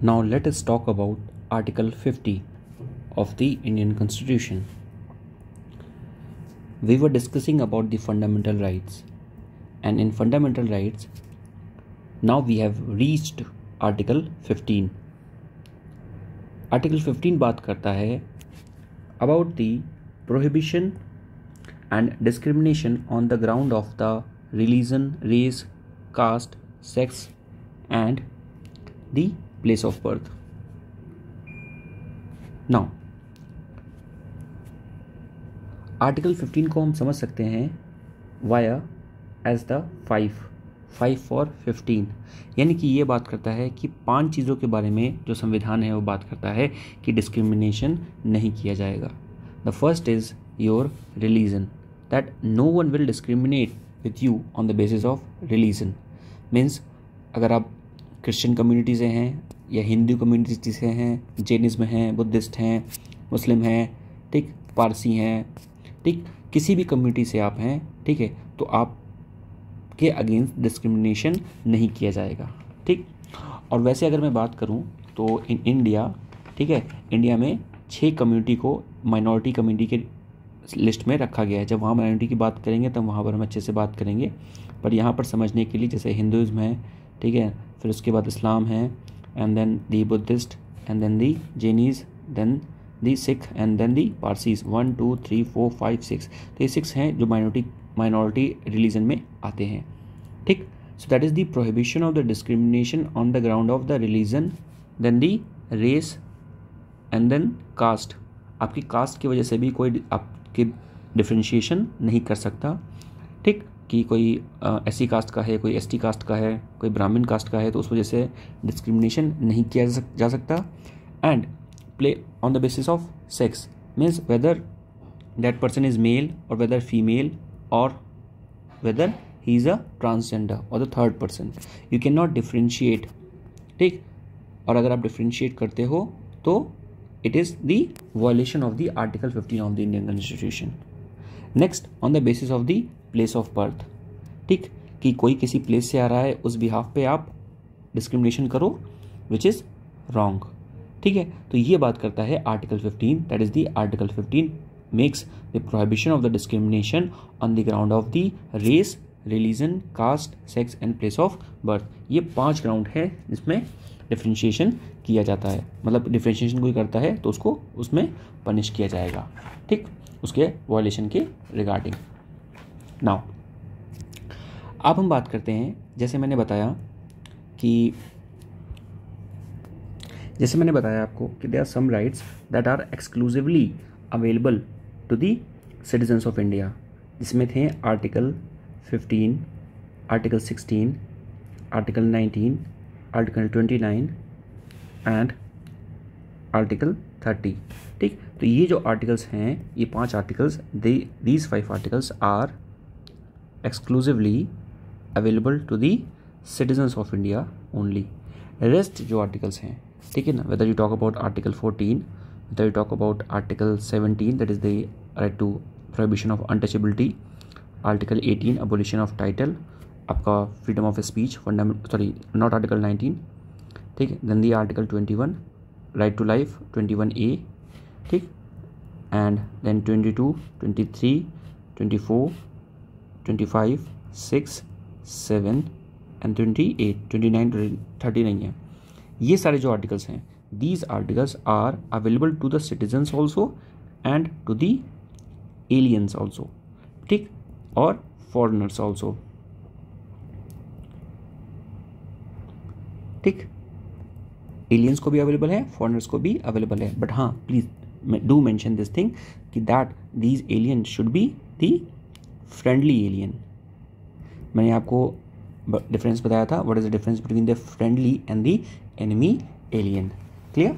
Now let us talk about Article 50 of the Indian Constitution. We were discussing about the fundamental rights and in fundamental rights now we have reached Article 15. Article 15 बात about the prohibition and discrimination on the ground of the religion, race, caste, sex and the place of birth now article 15 को हम समझ सकते हैं via as the five five for fifteen यानी कि ये बात करता है कि पांच चीज़ों के बारे में जो संविधान है वो बात करता है कि डिस्क्रिमिनेशन नहीं किया जाएगा the first is your religion that no one will discriminate with you on the basis of religion means अगर आप क्रिश्चियन कम्युनिटी से हैं या हिंदू कम्युनिटी से हैं जैनिज़्म हैं बुद्धिस्ट हैं मुस्लिम हैं ठीक पारसी हैं ठीक किसी भी कम्युनिटी से आप हैं ठीक है तो आप के अगेंस्ट डिस्क्रिमिनेशन नहीं किया जाएगा ठीक और वैसे अगर मैं बात करूं तो इन इंडिया ठीक है इंडिया में छः कम्युनिटी को माइनॉरिटी कम्युनिटी के लिस्ट में रखा गया है जब वहाँ माइनॉरिटी की बात करेंगे तब वहाँ पर हम अच्छे से बात करेंगे पर यहाँ पर समझने के लिए जैसे हिंदुज़म है ठीक है फिर उसके बाद इस्लाम है and then the Buddhist and then the Jains then the Sikh and then the Parsis one two three four five six तो ये सिक्स हैं जो माइनॉरिटी माइनॉरिटी रिलीजन में आते हैं ठीक so that is the prohibition of the discrimination on the ground of the religion then the race and then caste आपकी caste की वजह से भी कोई आपके डिफ्रेंशिएशन नहीं कर सकता ठीक कि कोई एस कास्ट का है कोई एस कास्ट का है कोई ब्राह्मण कास्ट का है तो उस वजह से डिस्क्रिमिनेशन नहीं किया जा सकता and play on the basis of sex means whether that person is male और वेदर फीमेल और whether he is a transgender और the third person you can not differentiate ठीक और अगर आप डिफ्रेंशिएट करते हो तो it is the violation of the article fifteen of the Indian constitution next on the basis of the place of birth ठीक कि कोई किसी प्लेस से आ रहा है उस बिहाफ पे आप डिस्क्रिमिनेशन करो विच इज़ रॉन्ग ठीक है तो ये बात करता है article 15 that is the article 15 makes the prohibition of the discrimination on the ground of the race religion caste sex and place of birth ये पांच ग्राउंड है जिसमें डिफ्रेंशिएशन किया जाता है मतलब डिफ्रेंशिएशन कोई करता है तो उसको उसमें पनिश किया जाएगा ठीक उसके वॉयलेशन के रिगार्डिंग नाउ अब हम बात करते हैं जैसे मैंने बताया कि जैसे मैंने बताया आपको कि they are some rights that are exclusively available to the citizens of India जिसमें थे article 15, article 16, article 19, article 29 and article 30 ठीक तो ये जो आर्टिकल्स हैं ये पांच articles these five articles are exclusively available to the citizens of India only. Rest जो articles हैं ठीक है ना whether you talk about article 14 whether you talk about article 17 that is the right to prohibition of untouchability article 18 abolition of title आपका freedom of speech fundamental sorry not article 19 ठीक है then the article 21 right to life 21a ठीक and then 22 23 24 twenty five six seven and twenty eight twenty nine thirty नहीं है ये सारे जो articles हैं these articles are available to the citizens also and to the aliens also ठीक और foreigners also ठीक एलियंस को भी अवेलेबल है फॉरनर्स को भी अवेलेबल है बट हाँ please do mention this thing कि that these aliens should be the friendly alien मैंने आपको डिफरेंस बताया था what is the difference between the friendly and the enemy alien clear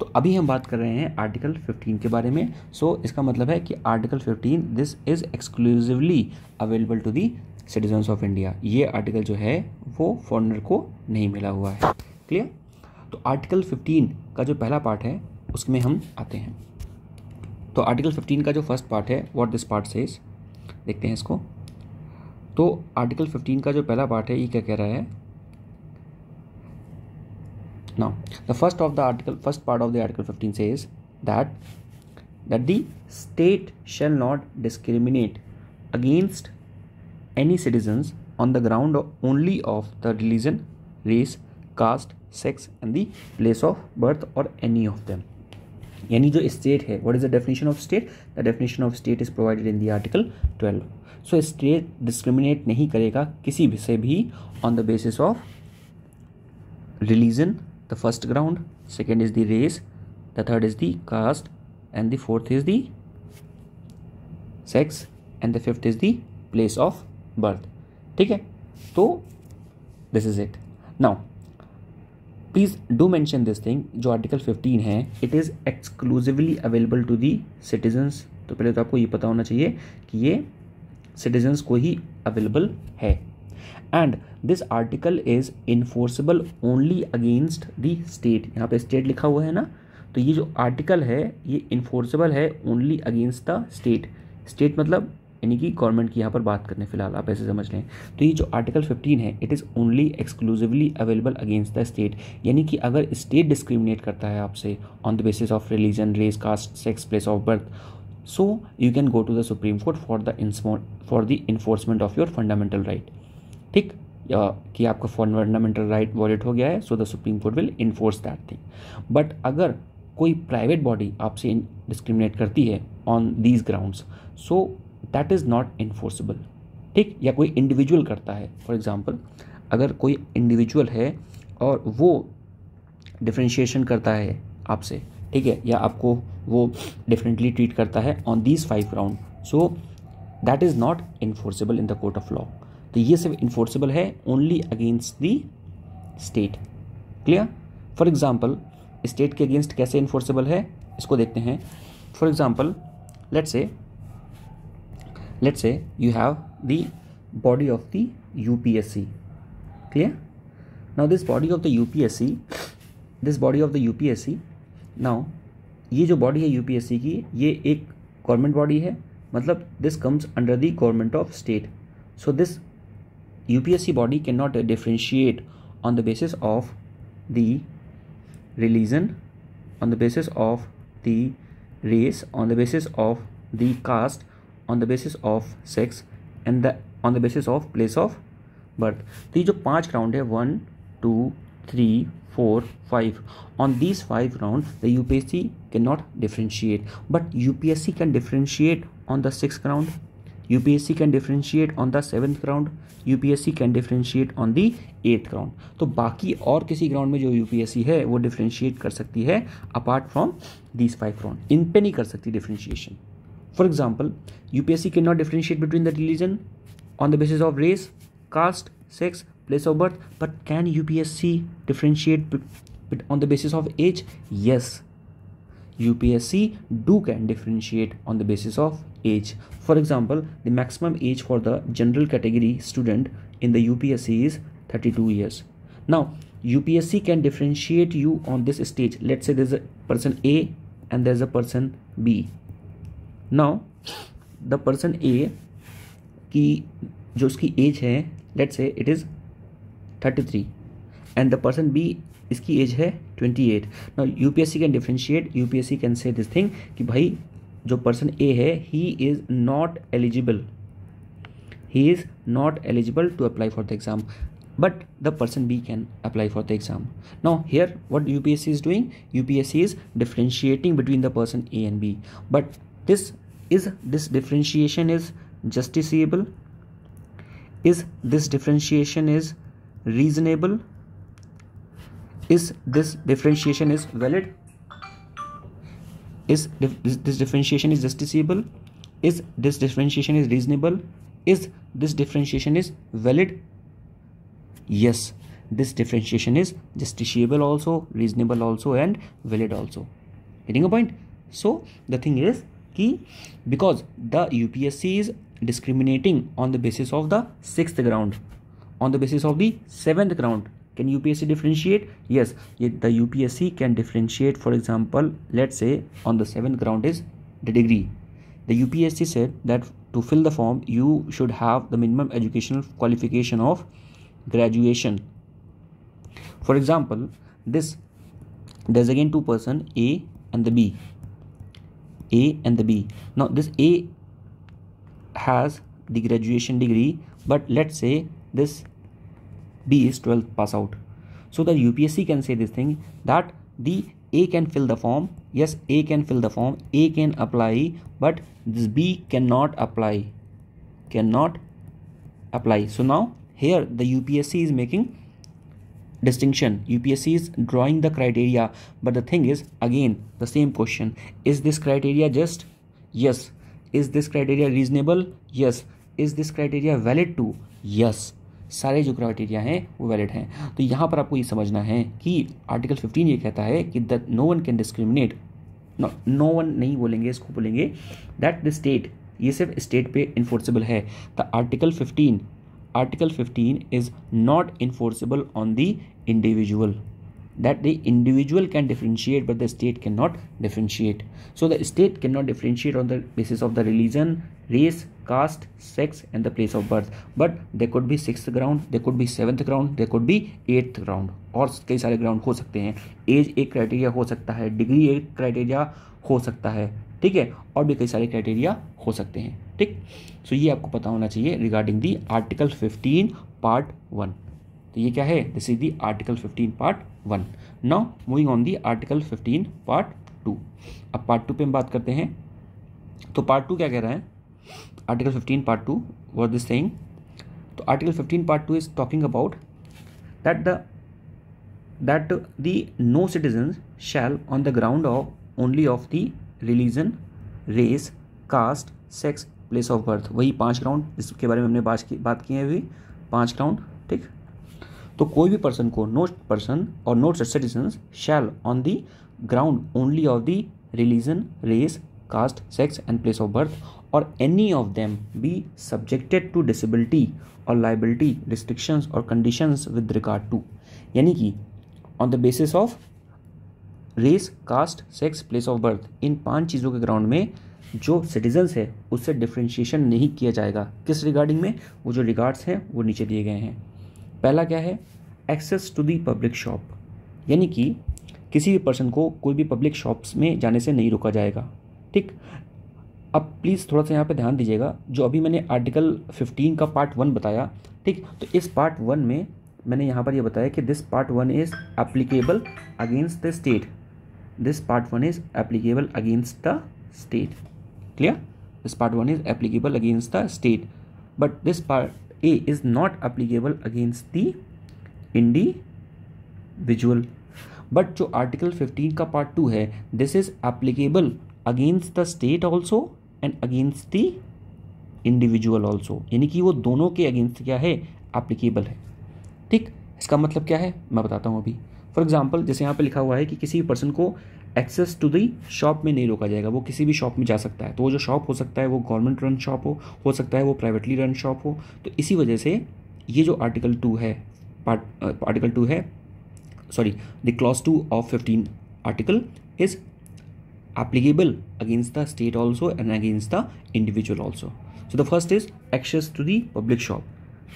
तो अभी हम बात कर रहे हैं आर्टिकल 15 के बारे में सो so, इसका मतलब है कि article 15 this is exclusively available to the citizens of India ये आर्टिकल जो है वो फॉरनर को नहीं मिला हुआ है क्लियर तो आर्टिकल 15 का जो पहला पार्ट है उसमें हम आते हैं तो आर्टिकल 15 का जो फर्स्ट पार्ट है what this part says is देखते हैं इसको तो आर्टिकल फिफ्टीन का जो पहला पार्ट है ये क्या कह रहा है ना the first of the article first part of the article fifteen says is that that the state shall not discriminate against any citizens on the ground only of the religion race caste sex and the place of birth और any of them यानी जो state है what is the definition of state the definition of state is provided in the article twelve so state discriminate नहीं करेगा किसी भी से भी on the basis of religion the first ground second is the race the third is the caste and the fourth is the sex and the fifth is the place of birth ठीक है तो this is it now please do mention this thing जो article fifteen है it is exclusively available to the citizens तो पहले तो आपको ये पता होना चाहिए कि ये सिटीजन्स को ही अवेलेबल है and this article is enforceable only against the state यहाँ पे स्टेट लिखा हुआ है ना तो ये जो आर्टिकल है ये इन्फोर्सेबल है only against the state state मतलब यानी कि गवर्नमेंट की यहाँ पर बात करने फिलहाल आप ऐसे समझ लें तो ये जो आर्टिकल 15 है it is only exclusively available against the state यानी कि अगर स्टेट डिस्क्रिमिनेट करता है आपसे on the basis of religion race caste sex place of birth so you can go to the supreme court for the for the enforcement of your fundamental right ठीक कि आपका fundamental right violate हो गया है so the supreme court will enforce that thing but अगर कोई private body आपसे discriminate करती है on these grounds so that is not enforceable ठीक या कोई इंडिविजुअल करता है फॉर एग्ज़ाम्पल अगर कोई इंडिविजुअल है और वो डिफ्रेंशिएशन करता है आपसे ठीक है या आपको वो डिफरेंटली ट्रीट करता है on these five ground so that is not enforceable in the court of law तो ये सिर्फ इन्फोर्सिबल है only against the state clear for example state के अगेंस्ट कैसे इन्फोर्सेबल है इसको देखते हैं फॉर एग्ज़ाम्पल लेट से let's say you have the body of the UPSC clear now this body of the UPSC this body of the UPSC now ये जो body है UPSC की ये एक गवर्नमेंट बॉडी है मतलब this comes under the government of state so this UPSC body can not on the basis of the religion on the basis of the race on the basis of the caste on the basis of sex and the on the basis of place of birth तो ये जो पांच round है one two three four five on this five round the U P S C can not differentiate but U P S C can differentiate on the six round U P S C can differentiate on the seventh round U P S C can differentiate on the eighth round तो बाकी और किसी ground में जो you P S सी है वो differentiate कर सकती है apart from this five round इन पे नहीं कर सकती differentiation For example, UPSC cannot differentiate between the religion on the basis of race, caste, sex, place of birth, but can UPSC differentiate on the basis of age? Yes. UPSC do can differentiate on the basis of age. For example, the maximum age for the general category student in the UPSC is 32 years. Now, UPSC can differentiate you on this stage. Let's say there's a person A and there's a person B now the person A की जो उसकी age है let's say it is thirty three and the person B इसकी age है twenty eight now U P S C can differentiate U P S C can say this thing कि भाई जो person A है he is not eligible he is not eligible to apply for the exam but the person B can apply for the exam now here what U P S C is doing U P S C is differentiating between the person A and B but this is this differentiation is justiciable is this differentiation is reasonable is this differentiation is valid is this, this differentiation is justiciable is this differentiation is reasonable is this differentiation is valid yes this differentiation is justiciable also reasonable also and valid also getting a point so the thing is कि because the U P S discriminating on the basis of the sixth ground on the basis of the seventh ground can upsc differentiate yes the upsc can differentiate for example let's say on the seventh ground is the degree the upsc said that to fill the form you should have the minimum educational qualification of graduation for example this there's again two person a and the b a and the B. Now this A has the graduation degree but let's say this B is 12th pass out. So the UPSC can say this thing that the A can fill the form. Yes, A can fill the form. A can apply but this B cannot apply. Cannot apply. So now here the UPSC is making distinction upsc is drawing the criteria but the thing is again the same question is this criteria just yes is this criteria reasonable yes is this criteria valid to yes सारे जो criteria हैं वो valid हैं तो यहाँ पर आपको ये समझना है कि आर्टिकल 15 ये कहता है कि that no one can discriminate no one नहीं बोलेंगे इसको बोलेंगे दैट द स्टेट ये सिर्फ स्टेट पे इन्फोर्सेबल है the article 15 article 15 is not enforceable on the individual that the individual can differentiate but the state cannot differentiate so the state cannot differentiate on the basis of the religion race caste sex and the place of birth but there could be sixth ground there could be seventh ground there could be eighth ground और कई सारे ground हो सकते हैं as एक criteria हो सकता है डिग्री एक क्राइटेरिया हो सकता है ठीक है और भी कई सारे क्राइटेरिया हो सकते हैं ठीक सो so, ये आपको पता होना चाहिए regarding the article 15 part one तो ये क्या है this is the article 15 part one now moving on the article 15 part two अब पार्ट टू पे हम बात करते हैं तो पार्ट टू क्या कह रहा है article 15 part two was this thing तो article 15 part two is talking about that the that the no citizen shall on the ground of only of the religion race caste sex place of birth वही पांच ground जिसके बारे में हमने बात की बात की है अभी पांच ग्राउंड ठीक तो कोई भी पर्सन को नो पर्सन और no citizen shall on the ground only of the religion race caste sex and place of birth और any of them be subjected to disability और लाइबिलिटी रिस्ट्रिक्शंस और कंडीशंस विद रिगार्ड टू यानी कि on the basis of race caste sex place of birth इन पांच चीज़ों के ground में जो सिटीजन्स है उससे डिफ्रेंशिएशन नहीं किया जाएगा किस रिगार्डिंग में वो जो रिगार्ड्स हैं वो नीचे दिए गए हैं पहला क्या है access to the public shop यानी कि किसी भी पर्सन को कोई भी पब्लिक शॉप्स में जाने से नहीं रोका जाएगा ठीक अब प्लीज़ थोड़ा सा यहाँ पे ध्यान दीजिएगा जो अभी मैंने आर्टिकल 15 का पार्ट वन बताया ठीक तो इस पार्ट वन में मैंने यहाँ पर यह बताया कि this part one is applicable against the state this part one is applicable against the state clear this part one is applicable against the state but this part A is not applicable against the individual but जो article 15 का part two है this is applicable against the state also and against the individual also यानी कि वो दोनों के against क्या है एप्लीकेबल है ठीक इसका मतलब क्या है मैं बताता हूँ अभी फॉर एग्जाम्पल जैसे यहाँ पे लिखा हुआ है कि किसी पर्सन को एक्सेस टू दी शॉप में नहीं रोका जाएगा वो किसी भी शॉप में जा सकता है तो वो जो शॉप हो सकता है वो गवर्नमेंट रन शॉप हो हो सकता है वो प्राइवेटली रन शॉप हो तो इसी वजह से ये जो आर्टिकल टू है आर्टिकल टू uh, है sorry the clause two of fifteen article is applicable against the state also and against the individual also so the first is access to the public shop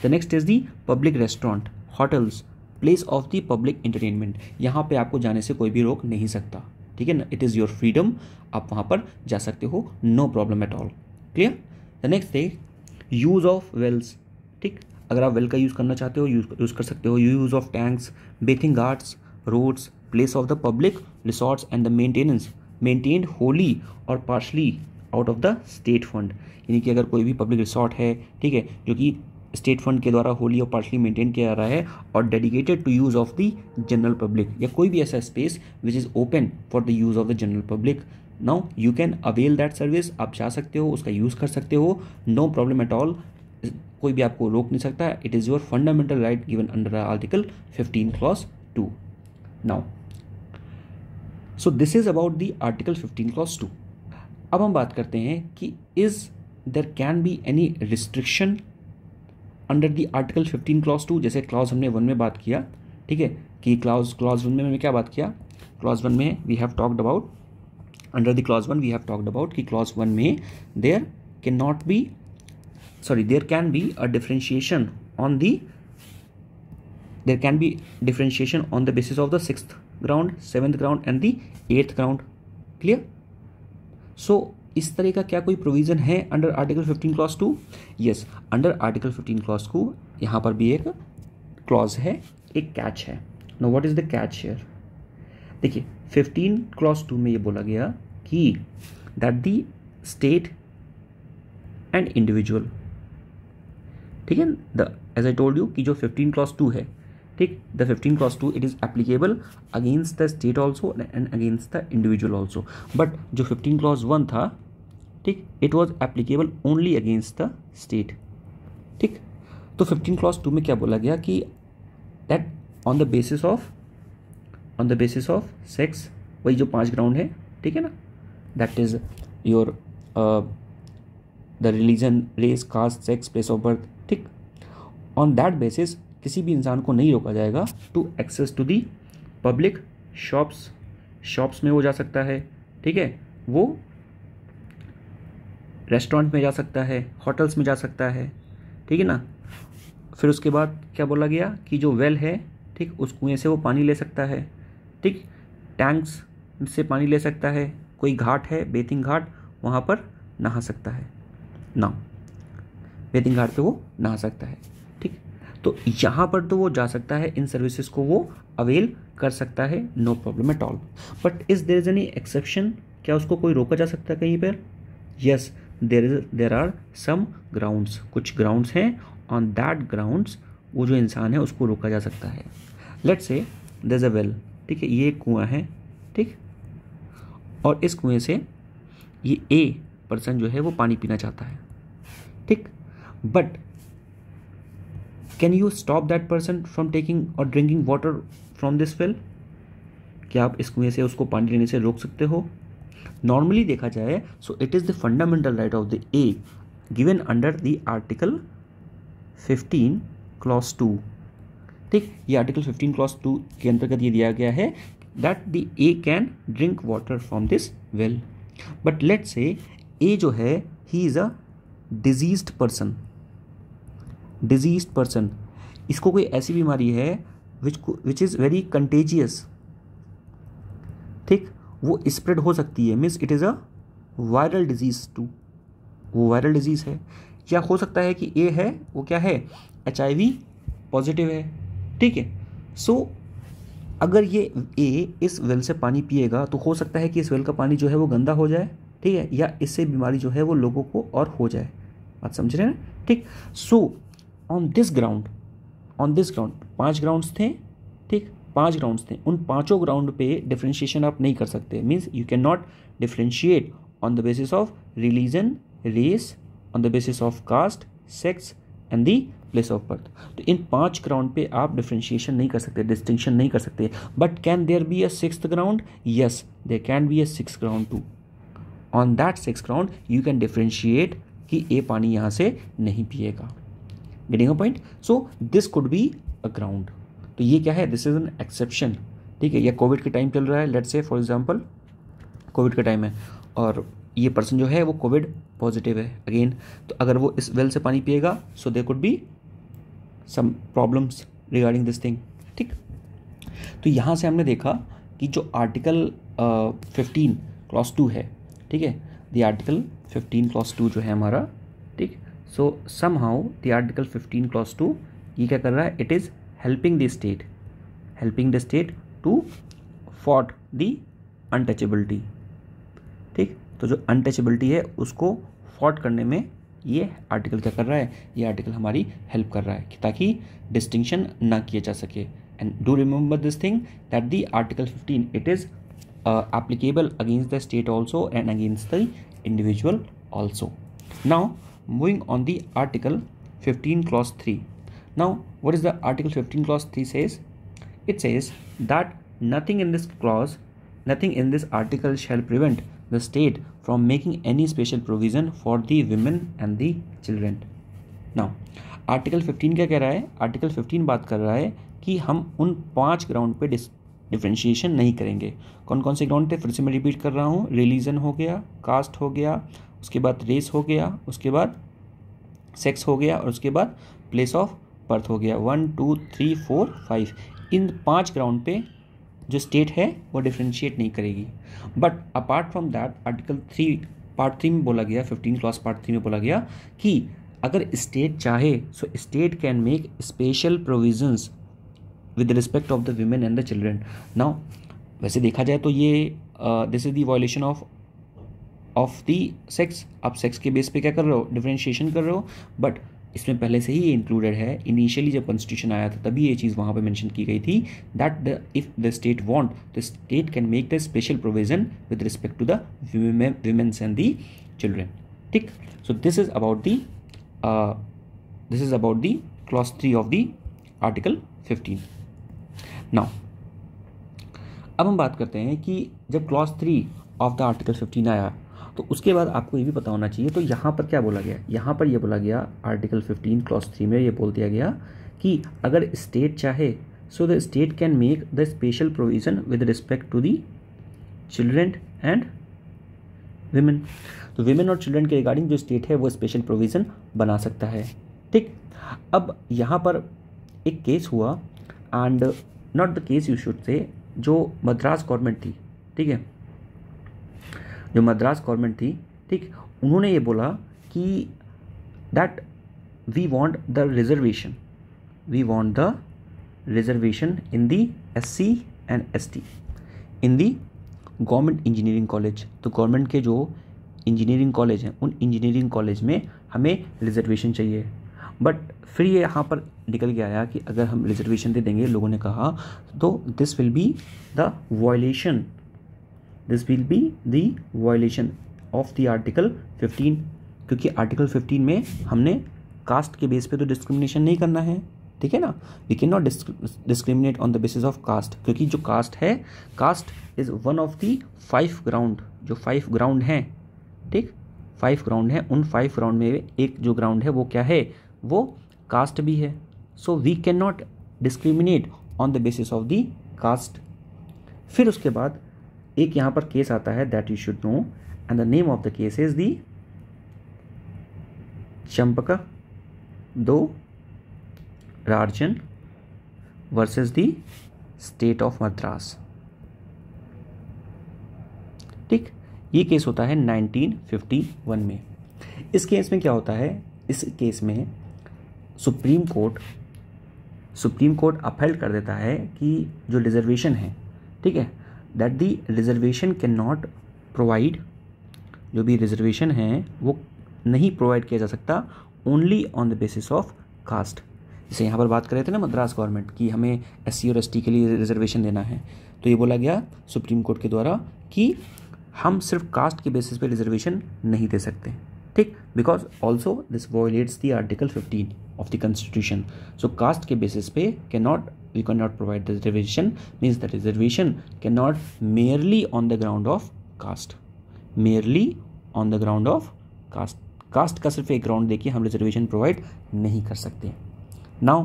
the next is the public restaurant hotels place of the public entertainment यहाँ पर आपको जाने से कोई भी रोक नहीं सकता ठीक है ना इट इज़ योर फ्रीडम आप वहाँ पर जा सकते हो no problem at all clear the next the use of wells ठीक अगर आप वेल का यूज़ करना चाहते हो यूज़ यूज़ कर सकते हो use of tanks bathing guards roads place of the public resorts and the maintenance maintained wholly और partially out of the state fund यानी कि अगर कोई भी पब्लिक रिसोर्ट है ठीक है जो कि स्टेट फंड के द्वारा होली और पार्टली मेंटेन किया जा रहा है और dedicated to use of the general public या कोई भी ऐसा space which is open for the use of the general public now you can avail that service आप जा सकते हो उसका यूज़ कर सकते हो नो प्रॉब्लम एट ऑल कोई भी आपको रोक नहीं सकता it is your fundamental right given under article fifteen clause two now so this is about the article fifteen clause two अब हम बात करते हैं कि is there can be any restriction under the article fifteen clause two जैसे clause हमने one में बात किया ठीक है कि क्लॉज क्लॉज वन में हमने क्या बात किया क्लास वन में we have talked about under the clause one we have talked about कि क्लास वन में there can not be sorry there can be a differentiation on the there can be differentiation on the basis of the six ground seventh ground and the eighth ground clear so इस तरह का क्या कोई provision है under article fifteen clause two yes under article fifteen clause two यहाँ पर भी एक क्लॉज है एक कैच है no what is the catch here देखिए फिफ्टीन क्लॉज टू में ये बोला गया कि that the state and individual ठीक है the as I told you कि जो फिफ्टीन क्लॉज टू है ठीक the fifteen clause two it is applicable against the state also and against the individual also but जो फिफ्टीन क्लॉज वन था ठीक it was applicable only against the state ठीक तो fifteen clause to में क्या बोला गया कि that on the basis of on the basis of sex वही जो पांच ग्राउंड है ठीक है ना that is your the religion race caste sex place of birth ठीक ऑन दैट बेसिस किसी भी इंसान को नहीं रोका जाएगा to access to the public shops shops में वो जा सकता है ठीक है वो रेस्टोरेंट में जा सकता है होटल्स में जा सकता है ठीक है ना फिर उसके बाद क्या बोला गया कि जो वेल है ठीक उस कुएँ से वो पानी ले सकता है ठीक टैंक्स से पानी ले सकता है कोई घाट है बेतिंग घाट वहाँ पर नहा सकता है ना बेतिंग घाट पे वो नहा सकता है ठीक तो यहाँ पर तो वो जा सकता है इन सर्विसेज को वो अवेल कर सकता है no problem at all but is there is any exception क्या उसको कोई रोका जा सकता है कहीं पर yes yes, there is there are some grounds कुछ ग्राउंड्स हैं ऑन दैट ग्राउंड्स वो जो इंसान है उसको रोका जा सकता है लेट से दर इज अ वेल ठीक है ये एक कुआँ है ठीक और इस कुएँ से ये ए पर्सन जो है वो पानी पीना चाहता है ठीक but can you stop that person from taking और drinking water from this well क्या आप इस कुएँ से उसको पानी लेने से रोक सकते हो नॉर्मली देखा जाए so it is the fundamental right of the a given under the article fifteen clause two ठीक ये आर्टिकल फिफ्टीन क्लॉस टू के अंतर्गत ये दिया गया है that the a can drink water from this well but let say a जो है he is a disease person disease person इसको कोई ऐसी बीमारी है which which is very contagious ठीक वो स्प्रेड हो सकती है means it is a viral disease too वो वायरल डिजीज़ है या हो सकता है कि ए है वो क्या है एच पॉजिटिव है ठीक है सो so, अगर ये ए इस वेल से पानी पिएगा तो हो सकता है कि इस वेल का पानी जो है वो गंदा हो जाए ठीक है या इससे बीमारी जो है वो लोगों को और हो जाए बात समझ रहे हैं ठीक so on this ground on this ground पांच ग्राउंड्स थे ठीक पाँच ग्राउंड्स थे उन पाँचों ग्राउंड पे डिफ्रेंशिएशन आप नहीं कर सकते means you can not differentiate on the basis of religion race on the basis of caste sex and the place of birth तो इन पांच ग्राउंड पे आप डिफ्रेंशिएशन नहीं कर सकते डिस्टिंक्शन नहीं कर सकते but can there be a six ground yes there can be a six ground too on that six ground you can differentiate कि ये पानी यहाँ से नहीं पिएगा getting a point so this could be a ground तो ये क्या है दिस इज़ एन एक्सेप्शन ठीक है या कोविड के टाइम चल रहा है let say for example covid का टाइम है और ये पर्सन जो है वो कोविड पॉजिटिव है अगेन तो अगर वो इस वेल से पानी पिएगा so they could be some problems regarding this thing ठीक तो यहाँ से हमने देखा कि जो आर्टिकल फिफ्टीन क्लॉस टू है ठीक है the article fifteen clause two जो है हमारा ठीक so somehow the article fifteen clause two ये क्या कर रहा है it is helping the state helping the state to fought the untouchability ठीक तो जो अनटचबिलिटी है उसको फॉट करने में ये आर्टिकल क्या कर रहा है ये आर्टिकल हमारी हेल्प कर रहा है ताकि डिस्टिंक्शन ना किया जा सके and do remember this thing that the article fifteen it is applicable against the state also and against the individual also now moving on the article fifteen clause three Now, what is the Article 15 Clause 3 says? It says that nothing in this clause, nothing in this article shall prevent the state from making any special provision for the women and the children. Now, article 15 kya keh raha hai article 15 बात कर रहा है कि हम उन पांच ground पे differentiation नहीं करेंगे कौन कौन से ग्राउंड थे फिर से मैं रिपीट कर रहा हूँ रिलीजन हो गया कास्ट हो गया उसके बाद रेस हो गया उसके बाद सेक्स हो गया और उसके बाद प्लेस ऑफ पर्थ हो गया one two three four five इन पांच ग्राउंड पे जो स्टेट है वो डिफ्रेंशिएट नहीं करेगी but apart from that article three part three में बोला गया फिफ्टीन क्लास पार्ट थ्री में बोला गया कि अगर स्टेट चाहे so state can make special provisions with respect of the women and the children now वैसे देखा जाए तो ये this is the violation of of the sex आप सेक्स के बेस पे क्या कर रहे हो डिफ्रेंशिएशन कर रहे हो बट इसमें पहले से ही इंक्लूडेड है इनिशियली जब कॉन्स्टिट्यूशन आया था तभी ये चीज़ वहाँ पे मेंशन की गई थी that the if the state want the state can make the special provision with respect to the and the children ठीक so this is about the this is about the clause three of the article fifteen now अब हम बात करते हैं कि जब clause three of the article fifteen आया तो उसके बाद आपको ये भी पता होना चाहिए तो यहाँ पर क्या बोला गया यहाँ पर यह बोला गया आर्टिकल फिफ्टीन क्लास थ्री में ये बोल दिया गया कि अगर स्टेट चाहे so the state can make the special provision with respect to the children and women तो वेमेन और चिल्ड्रेन के रिगार्डिंग जो स्टेट है वो स्पेशल प्रोविज़न बना सकता है ठीक अब यहाँ पर एक केस हुआ and not the case you should say जो मद्रास गवर्नमेंट थी ठीक है जो मद्रास गवर्नमेंट थी ठीक उन्होंने ये बोला कि that we want the reservation we want the reservation in the S C and S T in the government engineering college तो गवर्नमेंट के जो इंजीनियरिंग कॉलेज हैं उन इंजीनियरिंग कॉलेज में हमें रिजर्वेशन चाहिए बट फिर ये यहाँ पर निकल के आया कि अगर हम रिजर्वेशन दे देंगे लोगों ने कहा तो this will be the violation this will be the violation of the article 15 क्योंकि आर्टिकल 15 में हमने कास्ट के बेस पे तो डिस्क्रिमिनेशन नहीं करना है ठीक है ना we can not discriminate on the basis of caste क्योंकि जो कास्ट है caste is one of the five ground जो फाइव ग्राउंड हैं ठीक फाइव ग्राउंड हैं उन फाइव ग्राउंड में एक जो ग्राउंड है वो क्या है वो कास्ट भी है so we can not discriminate on the basis of the caste फिर उसके बाद एक यहां पर केस आता है that you should know and the name of the case is the Champakam Dorairajan versus the state of Madras ठीक ये केस होता है 1951 में इस केस में क्या होता है इस केस में supreme court supreme court upheld कर देता है कि जो रिजर्वेशन है ठीक है that the reservation can not provide जो भी रिजर्वेशन है वो नहीं प्रोवाइड किया जा सकता only on the basis of caste जैसे यहाँ पर बात कर रहे थे ना मद्रास गवर्नमेंट कि हमें एस और एस के लिए रिजर्वेशन देना है तो ये बोला गया सुप्रीम कोर्ट के द्वारा कि हम सिर्फ कास्ट के बेसिस पे रिजर्वेशन नहीं दे सकते ठीक because also this violates the article fifteen of the constitution so caste के बेसिस पे can not we cannot provide this reservation means the reservation cannot merely on the ground of caste merely on the ground of caste caste का सिर्फ एक ground देखिए हम reservation provide नहीं कर सकते now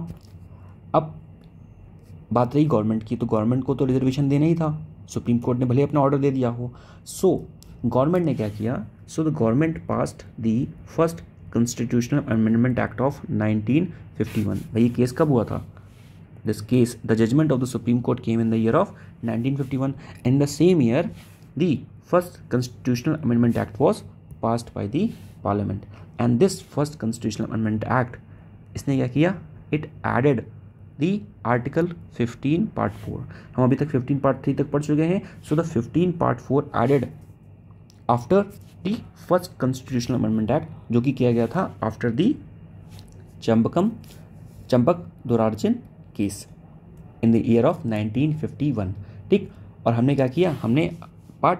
अब बात रही गवर्नमेंट की तो गवर्नमेंट को तो रिजर्वेशन देना ही था सुप्रीम कोर्ट ने भले अपना ऑर्डर दे दिया हो सो so, गवर्नमेंट ने क्या किया so the government passed the first constitutional amendment act of 1951 भाई ये केस कब हुआ था this case the judgment of the supreme court came in the year of 1951 and the same year the first constitutional amendment act was passed by the parliament and this first constitutional amendment act isne kya kiya it added the article 15 part 4 hum abhi tak 15 part 3 tak pad chuke hain so the 15 part 4 added after the first constitutional amendment act jo ki kiya gaya tha after the Champakam Champakam Dorairajan case in the year of 1951 ठीक और हमने क्या किया हमने part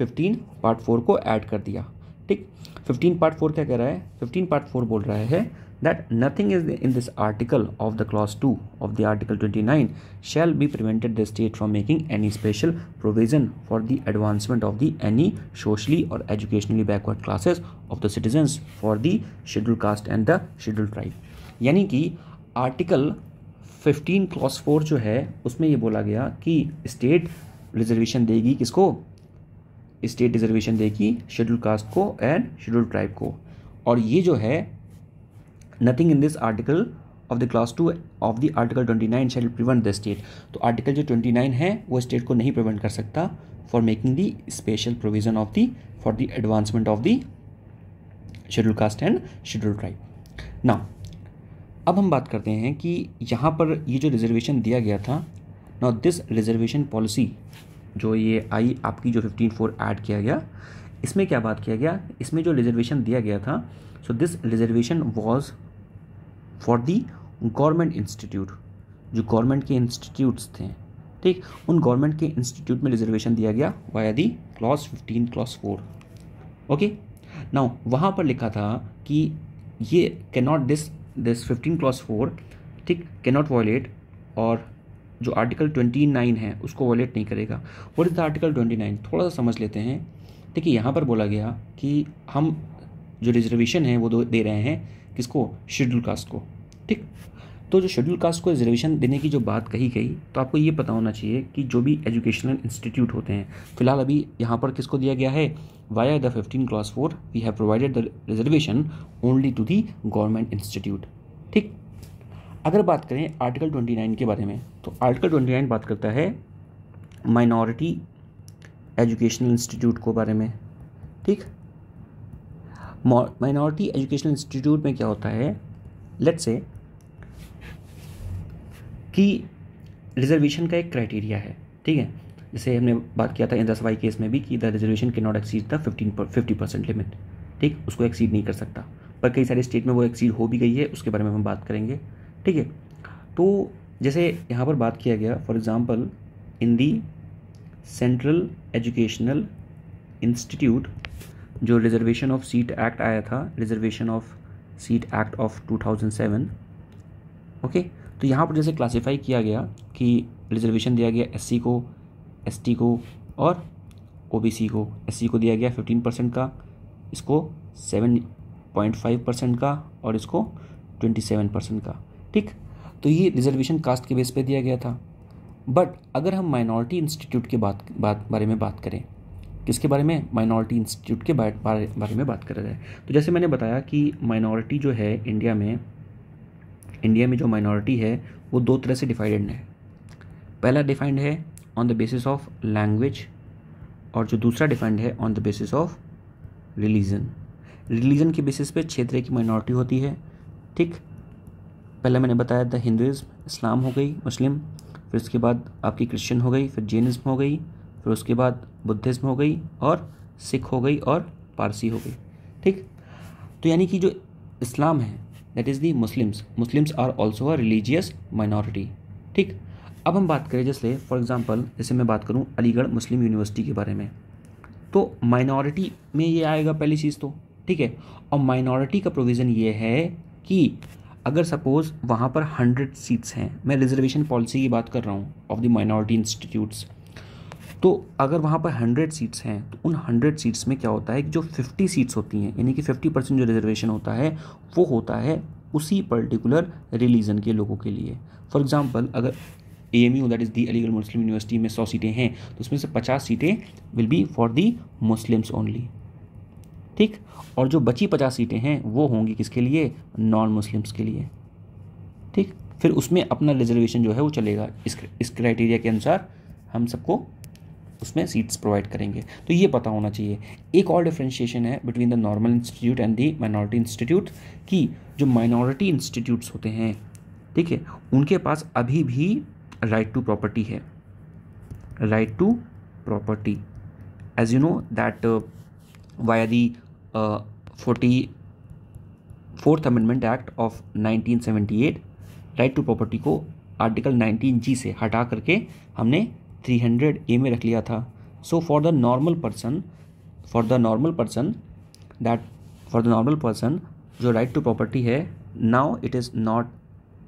15 part 4 को add कर दिया ठीक 15 पार्ट 4 क्या कह रहा है 15 पार्ट 4 बोल रहा है that nothing is in this article of the class two of the article 29 shall be prevented the state from making any special provision for the advancement of the any socially और educationally backward classes of the citizen for the schedule caste and the schedule tribe यानी कि article fifteen clause four जो है उसमें ये बोला गया कि स्टेट रिजर्वेशन देगी किसको स्टेट रिजर्वेशन देगी शेड्यूल कास्ट को एंड शेड्यूल ट्राइब को और ये जो है nothing in this article of the class two of the article twenty nine shall prevent the state तो आर्टिकल जो ट्वेंटी नाइन है वो स्टेट को नहीं प्रिवेंट कर सकता for making the special provision of the for the advancement of the schedule caste and schedule tribe now अब हम बात करते हैं कि यहाँ पर ये जो रिजर्वेशन दिया गया था नॉ दिस रिजर्वेशन पॉलिसी जो ये आई आपकी जो फिफ्टीन फोर ऐड किया गया इसमें क्या बात किया गया इसमें जो रिजर्वेशन दिया गया था so this reservation was for the government institute जो गवर्नमेंट के इंस्टीट्यूट्स थे ठीक उन गवर्नमेंट के इंस्टीट्यूट में रिजर्वेशन दिया गया via the class fifteen class four okay now वहाँ पर लिखा था कि ये cannot this this fifteen class four ठीक कैन नॉट वॉयलेट और जो आर्टिकल ट्वेंटी नाइन है उसको वॉयलेट नहीं करेगा what is the article twenty nine थोड़ा सा समझ लेते हैं देखिए यहाँ पर बोला गया कि हम जो रिजर्वेशन है वो दे रहे हैं किसको शेड्यूल कास्ट को ठीक तो जो शेड्यूल कास्ट को रिजर्वेशन देने की जो बात कही गई तो आपको ये पता होना चाहिए कि जो भी एजुकेशनल इंस्टीट्यूट होते हैं फिलहाल अभी यहाँ पर किसको दिया गया है via the 15 clause 4 we have provided the reservation only to the government institute ठीक अगर बात करें आर्टिकल 29 के बारे में तो आर्टिकल 29 बात करता है माइनॉरिटी एजुकेशनल इंस्टीट्यूट को बारे में ठीक माइनॉरिटी एजुकेशनल इंस्टीट्यूट में क्या होता है लेट्स से कि रिजर्वेशन का एक क्राइटेरिया है ठीक है जैसे हमने बात किया था इंदस वाई केस में भी कि द रिजर्वेशन के not exceed the fifteen fifty percent limit ठीक उसको एक्सीड नहीं कर सकता पर कई सारे स्टेट में वो एक्सीड हो भी गई है उसके बारे में हम बात करेंगे ठीक है तो जैसे यहाँ पर बात किया गया for example in the central educational institute जो रिजर्वेशन ऑफ सीट एक्ट आया था reservation of seat act of 2007 okay तो यहाँ पर जैसे क्लासिफाई किया गया कि रिजर्वेशन दिया गया एससी को एस को और ओ को एस को दिया गया फिफ्टीन परसेंट का इसको सेवन पॉइंट फाइव परसेंट का और इसको ट्वेंटी सेवन परसेंट का ठीक तो ये रिजर्वेशन कास्ट के बेस पे दिया गया था बट अगर हम माइनॉरिटी इंस्टीट्यूट के बात बात बारे में बात करें किसके बारे में माइनॉरिटी इंस्टीट्यूट के बारे, बारे में बात करा जाए तो जैसे मैंने बताया कि माइनॉरिटी जो है इंडिया में इंडिया में जो माइनॉरिटी है वो दो तरह से डिफाइंड है पहला डिफाइंड है on the basis of language और जो दूसरा डिफाइंड है on the basis of religion religion के बेसिस पे क्षेत्र की माइनॉरिटी होती है ठीक पहले मैंने बताया था हिंदुज्म इस्लाम हो गई मुस्लिम फिर उसके बाद आपकी क्रिश्चियन हो गई फिर जैनिज़्म हो गई फिर उसके बाद बुद्धिज़्म हो गई और सिख हो गई और पारसी हो गई ठीक तो यानी कि जो इस्लाम है that is the Muslims Muslims are also a religious minority ठीक अब हम बात करें जैसे फॉर एग्ज़ाम्पल जैसे मैं बात करूँ अलीगढ़ मुस्लिम यूनिवर्सिटी के बारे में तो माइनॉरिटी में ये आएगा पहली चीज़ तो ठीक है और माइनॉरिटी का प्रोविज़न ये है कि अगर सपोज़ वहाँ पर हंड्रेड सीट्स हैं मैं रिजर्वेशन पॉलिसी की बात कर रहा हूँ ऑफ द माइनॉरिटी इंस्टीट्यूट्स तो अगर वहाँ पर हंड्रेड सीट्स हैं तो उन हंड्रेड सीट्स में क्या होता है कि जो फिफ्टी सीट्स होती हैं यानी कि फिफ्टी परसेंट जो रिजर्वेशन होता है वो होता है उसी पर्टिकुलर रिलीजन के लोगों के लिए फॉर एग्ज़ाम्पल अगर A M U that is the Aligarh Muslim university में सौ सीटें हैं तो उसमें से पचास सीटें will be for the Muslims only ठीक और जो बची पचास सीटें हैं वो होंगी किसके लिए नॉन मुस्लिम्स के लिए ठीक फिर उसमें अपना रिजर्वेशन जो है वो चलेगा इस इस क्राइटेरिया के अनुसार हम सबको उसमें सीट्स प्रोवाइड करेंगे तो ये पता होना चाहिए एक और डिफ्रेंशिएशन है between the normal institute and the minority institute कि जो माइनॉरिटी इंस्टीट्यूट्स होते हैं ठीक है उनके पास अभी भी राइट टू प्रॉपर्टी है right to property as you know that via the forty fourth amendment act of 1978 right to property को आर्टिकल 19 जी से हटा करके हमने 300 ए में रख लिया था so for the normal person for the normal person that for the normal person जो राइट टू प्रॉपर्टी है now it is not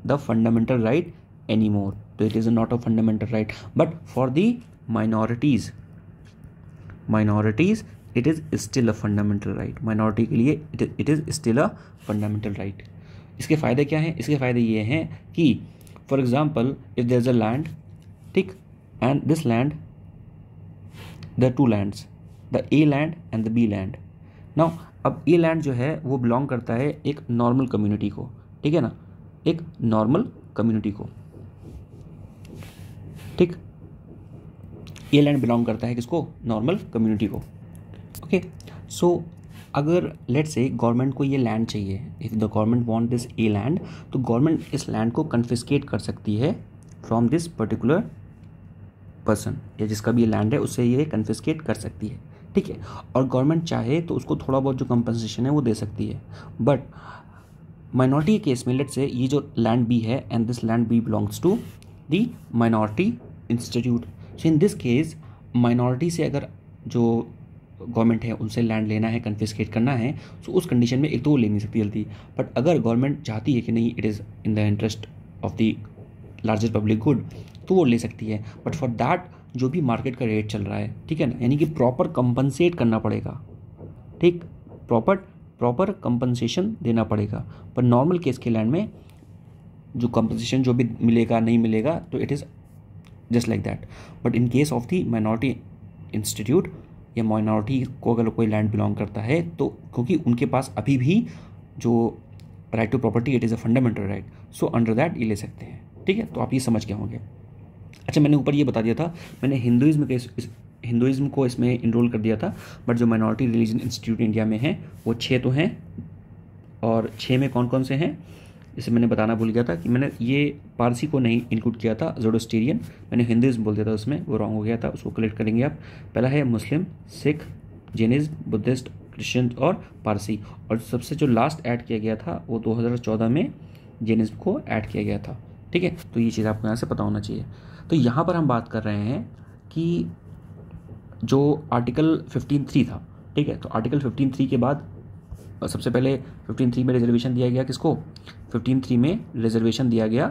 the fundamental right any more तो it is not a fundamental right but for the minorities minorities it is still a fundamental right minority के लिए it is still a fundamental right इसके फायदे क्या हैं इसके फायदे ये हैं कि for example if there is a land ठीक and this land the two lands the A land and the B land ना अब ए लैंड जो है वो बिलोंग करता है एक नॉर्मल कम्युनिटी को ठीक है ना एक नॉर्मल कम्युनिटी को ये लैंड बिलोंग करता है किसको नॉर्मल कम्युनिटी को ओके सो अगर लेट से गवर्नमेंट को ये लैंड चाहिए if the government want this A land तो गवर्नमेंट इस लैंड को कन्फिस्केट कर सकती है फ्रॉम दिस पर्टिकुलर पर्सन या जिसका भी लैंड है उससे ये कन्फिस्केट कर सकती है ठीक है और गवर्नमेंट चाहे तो उसको थोड़ा बहुत जो कंपनसेशन है वो दे सकती है बट माइनॉरिटी केस में लेट से ये जो लैंड बी है and this land B belongs to the minority institute so in this case minority से अगर जो गवर्नमेंट है उनसे लैंड लेना है कन्फिस्केट करना है सो तो उस कंडीशन में एक तो वो ले नहीं सकती जल्दी बट अगर गवर्नमेंट चाहती है कि नहीं it is in the interest of the largest public good तो वो ले सकती है बट फॉर दैट जो भी मार्केट का रेट चल रहा है ठीक है ना यानी कि प्रॉपर कंपनसेट करना पड़ेगा ठीक प्रॉपर प्रॉपर कंपनसेशन देना पड़ेगा पर नॉर्मल केस के लैंड में जो कंपनसेशन जो भी मिलेगा नहीं मिलेगा तो it is just like that but in case of the minority institute या माइनॉरिटी को अगर कोई लैंड बिलोंग करता है तो क्योंकि उनके पास अभी भी जो right to property it is a fundamental right so under that ये ले सकते हैं ठीक है तो आप ये समझ गए होंगे अच्छा मैंने ऊपर ये बता दिया था मैंने हिंदुज्म के हिंदुज़म को इसमें इनरोल कर दिया था बट जो माइनॉरिटी रिलीजन इंस्टीट्यूट इंडिया में हैं वो छः तो हैं और छः में कौन कौन से हैं जैसे मैंने बताना भूल गया था कि मैंने ये पारसी को नहीं इंक्लूड किया था जोडोस्टेरियन मैंने हिंदूज बोल दिया था उसमें वो रॉन्ग हो गया था उसको कलेक्ट करेंगे आप पहला है Muslim Sikh Jainism Buddhist Christian और पारसी और सबसे जो लास्ट ऐड किया गया था वो 2014 में जैनिज्म को ऐड किया गया था ठीक है तो ये चीज़ आपको यहाँ से पता होना चाहिए तो यहाँ पर हम बात कर रहे हैं कि जो आर्टिकल फिफ्टीन थ्री था ठीक है तो आर्टिकल फिफ्टीन थ्री के बाद सबसे पहले फिफ्टीन थ्री में रिजर्वेशन दिया गया किसको फिफ्टीन थ्री में रिजर्वेशन दिया गया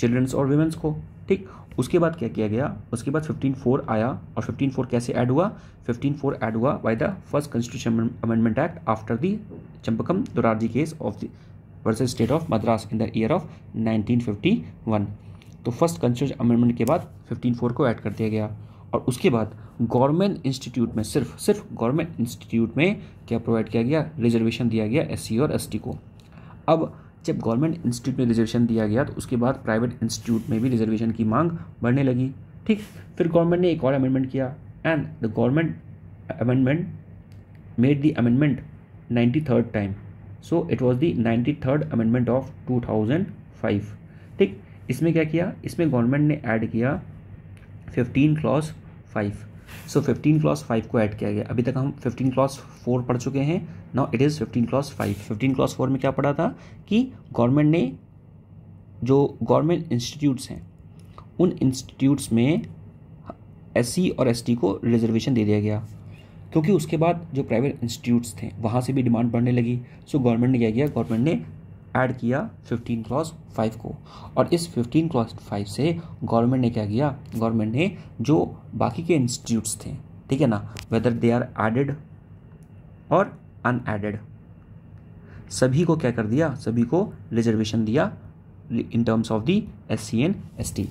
चिल्ड्रंस और वुमेंस को ठीक उसके बाद क्या किया गया उसके बाद फिफ्टीन फोर आया और फिफ्टीन फोर कैसे ऐड हुआ फिफ्टीन फोर ऐड हुआ by the first constitution amendment act after the Champakam Dorairajan case of the versus state of Madras in the year of 1951 तो फर्स्ट कॉन्स्टिट्यूशन अमेंडमेंट के बाद फिफ्टीन फोर को add कर दिया गया और उसके बाद गवर्नमेंट इंस्टीट्यूट में सिर्फ सिर्फ गवर्नमेंट इंस्टीट्यूट में क्या प्रोवाइड किया गया रिजर्वेशन दिया गया एस और एस को अब जब गवर्नमेंट इंस्टीट्यूट में रिजर्वेशन दिया गया तो उसके बाद प्राइवेट इंस्टीट्यूट में भी रिजर्वेशन की मांग बढ़ने लगी ठीक फिर गवर्नमेंट ने एक और अमेंडमेंट किया and the government amendment made the amendment ninety third time so it was the ninety third amendment of two thousand five ठीक इसमें क्या किया इसमें गवर्नमेंट ने ऐड किया fifteen clause five so fifteen clause five को add किया गया अभी तक हम फिफ्टीन क्लॉस फोर पढ़ चुके हैं now it is fifteen clause five fifteen clause four में क्या पढ़ा था कि गवर्नमेंट ने जो गवर्नमेंट इंस्टीट्यूट्स हैं उन इंस्टीट्यूट्स में एस और एस को रिजर्वेशन दे दिया गया क्योंकि उसके बाद जो प्राइवेट इंस्टीट्यूट्स थे वहाँ से भी डिमांड बढ़ने लगी सो गवर्नमेंट ने क्या किया गवर्नमेंट ने ऐड किया फिफ्टीन क्लॉज फाइव को और इस फिफ्टीन क्लॉज फाइव से गवर्नमेंट ने क्या किया गवर्नमेंट ने जो बाकी के इंस्टीट्यूट्स थे ठीक है ना वेदर दे आर एडेड और एडेड सभी को क्या कर दिया सभी को रिजर्वेशन दिया in terms of the S C and S T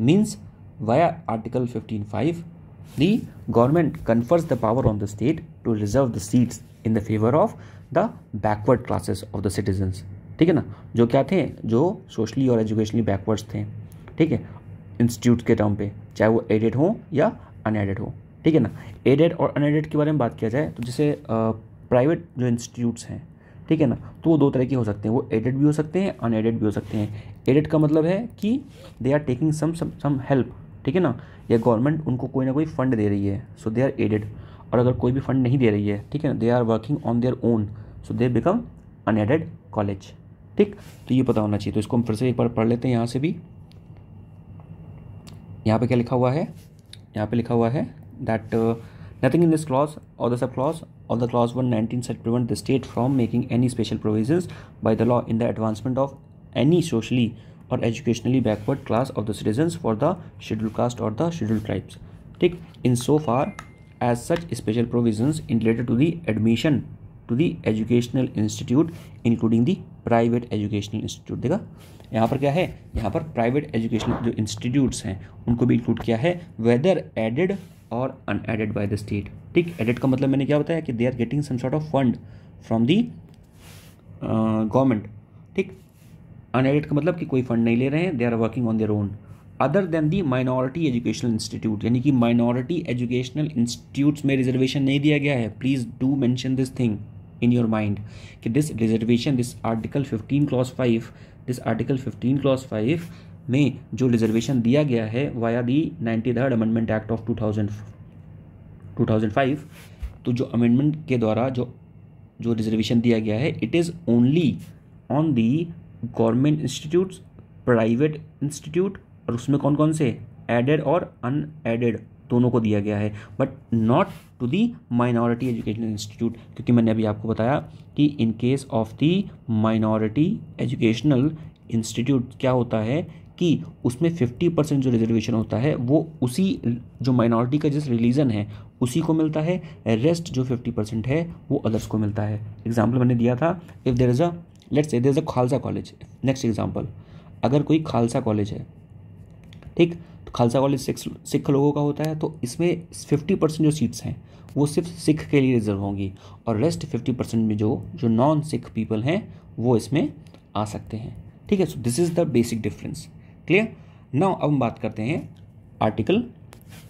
means via article fifteen five the government confers the power on the state to reserve the seats in the favour of the backward classes of the citizens ठीक है ना जो क्या थे जो socially और educationally backwards थे ठीक है इंस्टीट्यूट के टर्म पे चाहे वो एडेड हो या अनएडेड हो ठीक है ना एडेड और अनएडेड के बारे में बात किया जाए तो जैसे प्राइवेट जो इंस्टीट्यूट्स हैं ठीक है ना तो वो दो तरह के हो सकते हैं वो एडेड भी हो सकते हैं अनएडेड भी हो सकते हैं एडेड का मतलब है कि they are taking some some help ठीक है ना या गवर्नमेंट उनको कोई ना कोई फंड दे रही है सो दे आर एडेड और अगर कोई भी फंड नहीं दे रही है ठीक है ना they are working on their own so they become unaided college ठीक तो ये पता होना चाहिए तो इसको हम फिर से एक बार पढ़ लेते हैं यहाँ से भी यहाँ पे क्या लिखा हुआ है यहाँ पे लिखा हुआ है that nothing in this clause और द सब क्लॉज और the clause one nineteen shall prevent the state from making any special provision by the law in the advancement of any socially और educationally backward class of the citizen for the schedule caste और the schedule tribes ठीक in so far as such special provision in related to the admission to the educational institute including the private educational institute देखा यहाँ पर क्या है यहाँ पर private educational जो इंस्टीट्यूट्स हैं उनको भी इंक्लूड किया है वेदर एडेड और एडेड बाई द स्टेट ठीक एडेड का मतलब मैंने क्या बताया कि they are getting some sort of fund from the government ठीक एडेड का मतलब कि कोई फंड नहीं ले रहे हैं they are working on their own other than the minority educational institute यानी कि माइनॉरिटी एजुकेशनल इंस्टीट्यूट्स में रिजर्वेशन नहीं दिया गया है please do mention this thing in your mind कि this reservation this article fifteen clause five this article fifteen clause five में जो रिजर्वेशन दिया गया है via the ninety third amendment act of two thousand two thousand five तो जो amendment के द्वारा जो जो रिजर्वेशन दिया गया है it is only on the government institutes private institute और उसमें कौन कौन से एडेड और एडेड दोनों को दिया गया है but not to the minority educational institute क्योंकि मैंने अभी आपको बताया कि in case of the minority educational institute क्या होता है कि उसमें 50 परसेंट जो रिजर्वेशन होता है वो उसी जो माइनॉरिटी का जिस रिलीजन है उसी को मिलता है रेस्ट जो 50 परसेंट है वो अदर्स को मिलता है एग्जाम्पल मैंने दिया था if there is a let's there is a Khalsa college next example अगर कोई खालसा कॉलेज है ठीक तो खालसा कॉलेज सिख लोगों का होता है तो इसमें फिफ्टी परसेंट जो सीट्स हैं वो सिर्फ सिख के लिए रिजर्व होंगी और रेस्ट फिफ्टी परसेंट में जो जो नॉन सिख पीपल हैं वो इसमें आ सकते हैं ठीक है so this is the basic difference clear now अब हम बात करते हैं आर्टिकल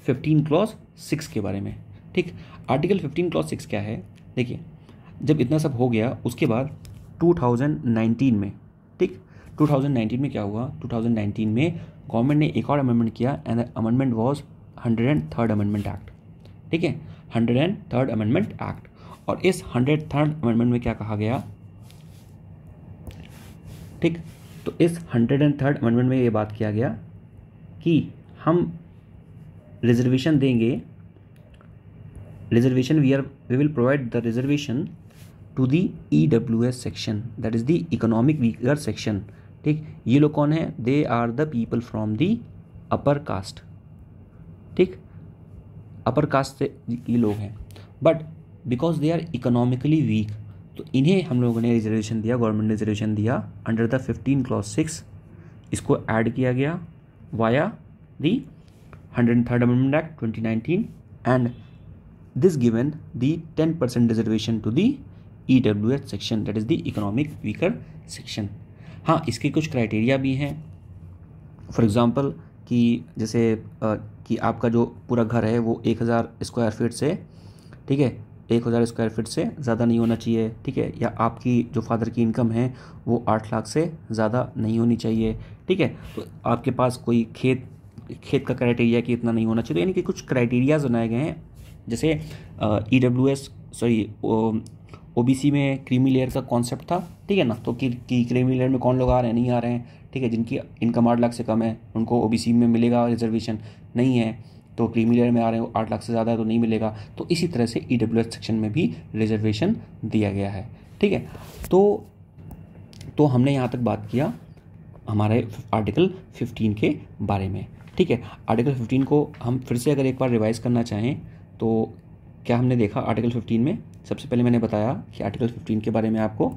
फिफ्टीन क्लॉज सिक्स के बारे में ठीक आर्टिकल फिफ्टीन क्लॉज सिक्स क्या है देखिए जब इतना सब हो गया उसके बाद 2019 में ठीक 2019 में क्या हुआ 2019 में गवर्नमेंट ने एक और अमेंडमेंट किया and amendment was hundred and third amendment act ठीक है hundred and third amendment act और इस हंड्रेड थर्ड अमेंडमेंट में क्या कहा गया ठीक तो इस हंड्रेड एंड थर्ड अमेंडमेंट में ये बात किया गया कि हम रिजर्वेशन देंगे reservation are we will provide the reservation to the E W S section that is the economic weaker section ठीक ये लोग कौन है they are the people from the upper caste ठीक अपर कास्ट से ये लोग हैं but because they are economically weak तो इन्हें हम लोगों ने रिजर्वेशन दिया गवर्नमेंट ने रिजर्वेशन दिया under the fifteen clause six इसको ऐड किया गया via the hundred third amendment act twenty nineteen and this given the ten percent reservation to the E W H section that is the economic weaker section हाँ इसके कुछ criteria भी हैं for example कि जैसे कि आपका जो पूरा घर है वो एक हज़ार स्क्वायर फीट से ठीक है एक हज़ार स्क्वायर फीट से ज़्यादा नहीं होना चाहिए ठीक है या आपकी जो फादर की इनकम है वो आठ लाख से ज़्यादा नहीं होनी चाहिए ठीक है तो आपके पास कोई खेत खेत का क्राइटेरिया कि इतना नहीं होना चाहिए तो यानी कि कुछ क्राइटेरियाज बनाए गए हैं जैसे E W S sorry OBC में क्रीमी लेयर का कॉन्सेप्ट था ठीक है ना तो कि, कि क्रीमी लेयर में कौन लोग आ रहे हैं नहीं आ रहे हैं ठीक है जिनकी इनकम आठ लाख से कम है उनको ओबीसी में मिलेगा रिजर्वेशन नहीं है तो क्रीमी लेयर में आ रहे हो आठ लाख से ज़्यादा है तो नहीं मिलेगा तो इसी तरह से ई e सेक्शन में भी रिजर्वेशन दिया गया है ठीक है तो तो हमने यहाँ तक बात किया हमारे आर्टिकल 15 के बारे में ठीक है आर्टिकल 15 को हम फिर से अगर एक बार रिवाइज़ करना चाहें तो क्या हमने देखा आर्टिकल 15 में सबसे पहले मैंने बताया कि आर्टिकल 15 के बारे में आपको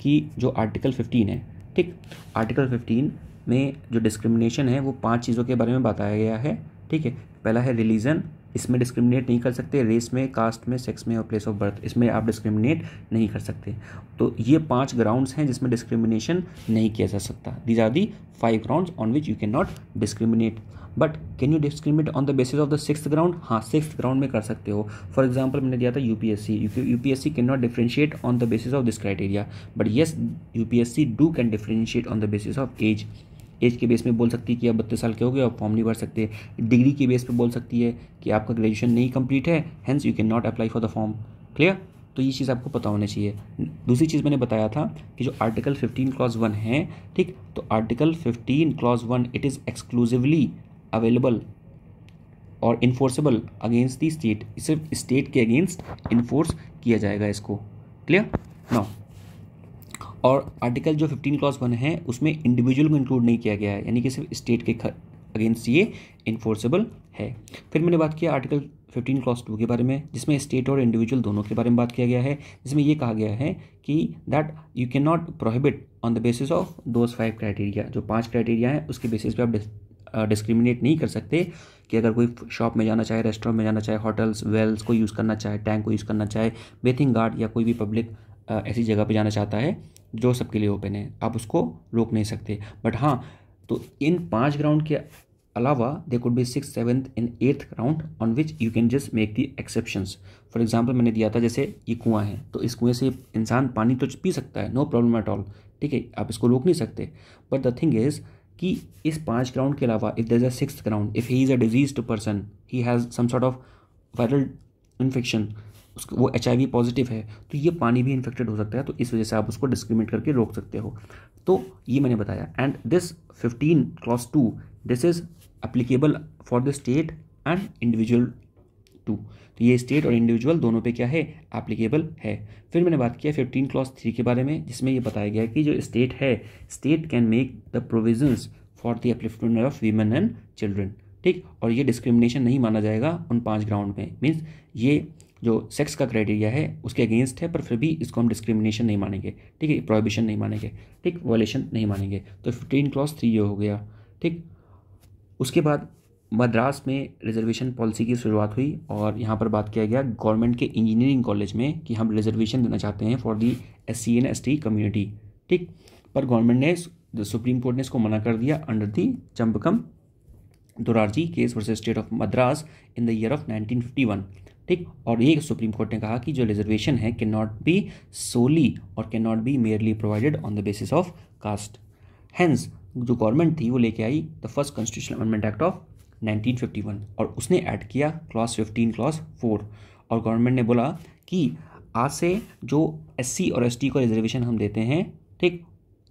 कि जो आर्टिकल 15 है ठीक आर्टिकल 15 में जो डिस्क्रिमिनेशन है वो पांच चीज़ों के बारे में बताया गया है ठीक है पहला है रिलीजन इसमें डिस्क्रिमिनेट नहीं कर सकते रेस में कास्ट में सेक्स में और प्लेस ऑफ बर्थ इसमें आप डिस्क्रिमिनेट नहीं कर सकते तो ये पांच ग्राउंड्स हैं जिसमें डिस्क्रिमिनेशन नहीं किया जा सकता these are the five grounds on which you can not discriminate but can you discriminate on the basis of the six ground हाँ सिक्स ग्राउंड में कर सकते हो फॉर एग्जाम्पल मैंने दिया था U P S C U P S C can not differentiate on the basis of this criteria but yes U P S C do can differentiate on the basis of age as के base में बोल सकती है कि आप बत्तीस साल के हो गए आप फॉर्म नहीं भर सकते डिग्री के बेस पे बोल सकती है कि आपका ग्रेजुएशन नहीं कंप्लीट है hence you can not apply for the form clear तो ये चीज़ आपको पता होना चाहिए दूसरी चीज़ मैंने बताया था कि जो आर्टिकल 15 क्लॉज वन है ठीक तो article 15 clause one it is exclusively available और इन्फोर्सेबल अगेंस्ट दी स्टेट सिर्फ स्टेट के अगेंस्ट इन्फोर्स किया जाएगा इसको क्लियर नाउ और आर्टिकल जो फिफ्टीन क्लॉज वन है उसमें इंडिविजुअल को इंक्लूड नहीं किया गया है यानी कि सिर्फ स्टेट के अगेंस्ट ये इन्फोर्सेबल है फिर मैंने बात किया आर्टिकल फिफ्टीन क्लॉज टू के बारे में जिसमें स्टेट और इंडिविजुअल दोनों के बारे में बात किया गया है जिसमें यह कहा गया है कि that you can not prohibit on the basis of those five criteria जो पांच क्राइटेरिया है उसके बेसिस पे आप डिस्क्रिमिनेट नहीं कर सकते कि अगर कोई शॉप में जाना चाहे रेस्टोरेंट में जाना चाहे होटल्स वेल्स को यूज़ करना चाहे टैंक को यूज़ करना चाहे बेथिंग गार्ड या कोई भी पब्लिक ऐसी जगह पर जाना चाहता है जो सबके लिए ओपन है आप उसको रोक नहीं सकते बट हाँ तो इन पाँच ग्राउंड के अलावा they could be six seventh and eighth ground on which you can just make the exceptions for example मैंने दिया था जैसे ये कुआं है तो इस कुएं से इंसान पानी तो पी सकता है नो प्रॉब्लम एट ऑल ठीक है आप इसको रोक नहीं सकते बट द थिंग इज़ कि इस पांच ग्राउंड के अलावा if there is a six ground if he is a disease to person he has some sort of viral infection उसको वो एच पॉजिटिव है तो ये पानी भी इन्फेक्टेड हो सकता है तो इस वजह से आप उसको डिस्क्रिमिनेट करके रोक सकते हो तो ये मैंने बताया and this fifteen clause two this is applicable for the state and individual too तो ये स्टेट और इंडिविजुअल दोनों पे क्या है एप्लीकेबल है फिर मैंने बात किया फिफ्टीन क्लॉस थ्री के बारे में जिसमें ये बताया गया कि जो स्टेट है state can make the provision for the upliftment of women and children ठीक और ये डिस्क्रिमिनेशन नहीं माना जाएगा उन पांच ग्राउंड में मीन्स ये जो सेक्स का क्राइटेरिया है उसके अगेंस्ट है पर फिर भी इसको हम डिस्क्रिमिनेशन नहीं मानेंगे ठीक है प्रोहिबिशन नहीं मानेंगे ठीक वॉलेशन नहीं मानेंगे तो फिफ्टीन क्लॉस थ्री ये हो गया ठीक उसके बाद मद्रास में रिजर्वेशन पॉलिसी की शुरुआत हुई और यहाँ पर बात किया गया गवर्नमेंट के इंजीनियरिंग कॉलेज में कि हम रिजर्वेशन देना चाहते हैं for the S C and S T community ठीक पर गवर्नमेंट ने सुप्रीम कोर्ट ने इसको मना कर दिया under the Champakam Dorairajan case versus state of Madras in the year of nineteen fifty one ठीक और ये सुप्रीम कोर्ट ने कहा कि जो रिजर्वेशन है कैन नॉट बी सोली और can not be merely provided on the basis of caste hence जो गवर्नमेंट थी वो लेके आई the first constitution amendment act of 1951 और उसने ऐड किया क्लास 15 क्लास 4 और गवर्नमेंट ने बोला कि आज से जो एस और एस को रिजर्वेशन हम देते हैं ठीक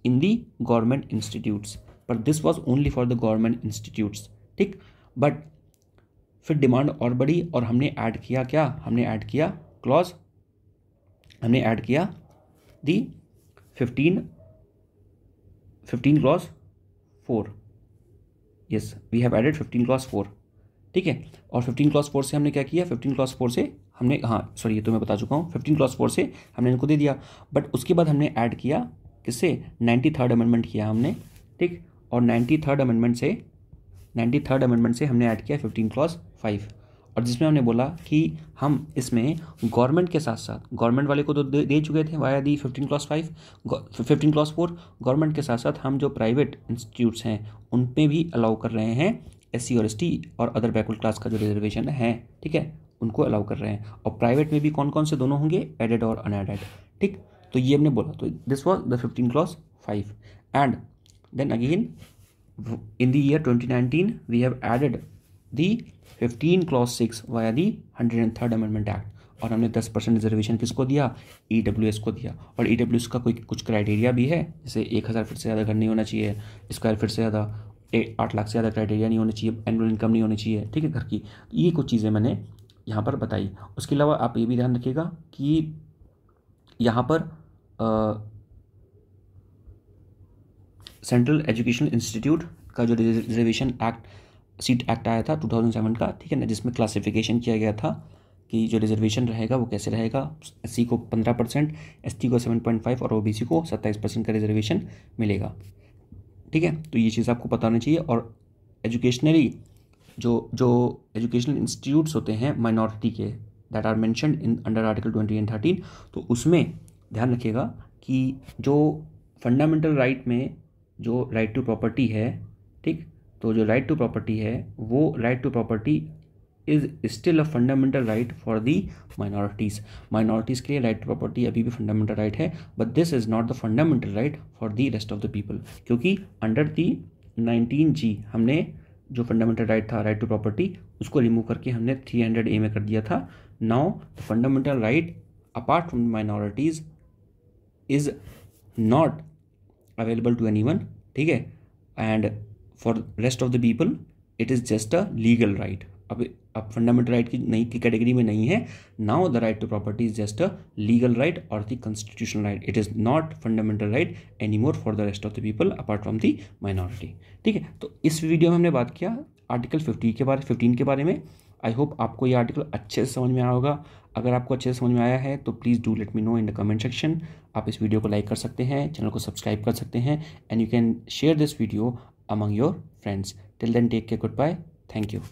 इन दी गवर्नमेंट इंस्टीट्यूट्स पर this was only for the government institutes ठीक बट फिर डिमांड और बढ़ी और हमने ऐड किया क्या हमने ऐड किया क्लॉज हमने ऐड किया the fifteen fifteen clause four yes we have added fifteen class four ठीक है और फिफ्टीन क्लास फोर से हमने क्या किया फिफ्टीन क्लास फोर से हमने हाँ सॉरी ये तो मैं बता चुका हूँ फिफ्टीन क्लास फोर से हमने इनको दे दिया बट उसके बाद हमने ऐड किया किससे नाइन्टी थर्ड अमेंडमेंट किया हमने ठीक और नाइन्टी थर्ड अमेंडमेंट से नाइन्टी थर्ड अमेंडमेंट से हमने ऐड किया फिफ्टीन क्लास फाइव और जिसमें हमने बोला कि हम इसमें गवर्नमेंट के साथ साथ गवर्नमेंट वाले को तो दे, दे चुके थे via the fifteen clause five fifteen class four government के साथ साथ हम जो प्राइवेट इंस्टीट्यूट्स हैं उन पर भी अलाउ कर रहे हैं एस और एस और अदर बैकवर्ड क्लास का जो रिजर्वेशन है ठीक है उनको अलाउ कर रहे हैं और प्राइवेट में भी कौन कौन से दोनों होंगे एडेड और अनएडेड ठीक तो ये हमने बोला तो this was the fifteen clause five and then again in the year twenty nineteen we have added the fifteen clause six via the hundred and third amendment act और हमने दस परसेंट रिजर्वेशन किसको दिया ई डब्ल्यू एस को दिया और ई W S का कोई कुछ क्राइटेरिया भी है जैसे एक हज़ार फीट से ज़्यादा घर नहीं होना चाहिए स्क्वायर फीट से ज़्यादा आठ लाख से ज़्यादा क्राइटेरिया नहीं होना चाहिए एनुअल इनकम नहीं होनी चाहिए ठीक है घर की ये कुछ चीज़ें मैंने यहाँ पर बताई उसके अलावा आप ये भी ध्यान रखिएगा कि यहाँ पर सेंट्रल एजुकेशन इंस्टीट्यूट का जो रिजर्वेशन एक्ट सीट एक्ट आया था 2007 का ठीक है ना जिसमें क्लासिफिकेशन किया गया था कि जो रिजर्वेशन रहेगा वो कैसे रहेगा एस को पंद्रह परसेंट एस को सेवन पॉइंट फाइव और ओ को सत्ताईस परसेंट का रिजर्वेशन मिलेगा ठीक है तो ये चीज़ आपको पता होनी चाहिए और एजुकेशनली जो जो एजुकेशनल इंस्टीट्यूट्स होते हैं माइनॉरिटी के that are mention in under article twenty and thirteen तो उसमें ध्यान रखिएगा कि जो फंडामेंटल राइट right में जो राइट टू प्रॉपर्टी है ठीक तो जो राइट टू प्रॉपर्टी है वो right to property is still a fundamental right for the minorities minorities के लिए राइट टू प्रॉपर्टी अभी भी फंडामेंटल राइट है but this is not the fundamental right for the rest of the people क्योंकि under the nineteen G हमने जो fundamental right था right to property उसको रिमूव करके हमने थ्री हंड्रेड ए में कर दिया था now the fundamental right apart from minorities is not available to anyone okay है and for rest of the people it is just a legal right अब अब फंडामेंटल राइट की नई की कैटेगरी में नहीं है now the right to property is just a legal right और the constitutional right it is not fundamental right any anymore for the rest of the people apart from the minority ठीक है तो इस video में हमने बात किया article fifty के बारे फिफ्टीन के बारे में आई होप आपको ये आर्टिकल अच्छे से समझ में आया होगा अगर आपको अच्छे से समझ में आया है तो please do let me know in the comment section आप इस वीडियो को लाइक कर सकते हैं चैनल को सब्सक्राइब कर सकते हैं and you can share this video among your friends. Till then, take care. Goodbye. Thank you.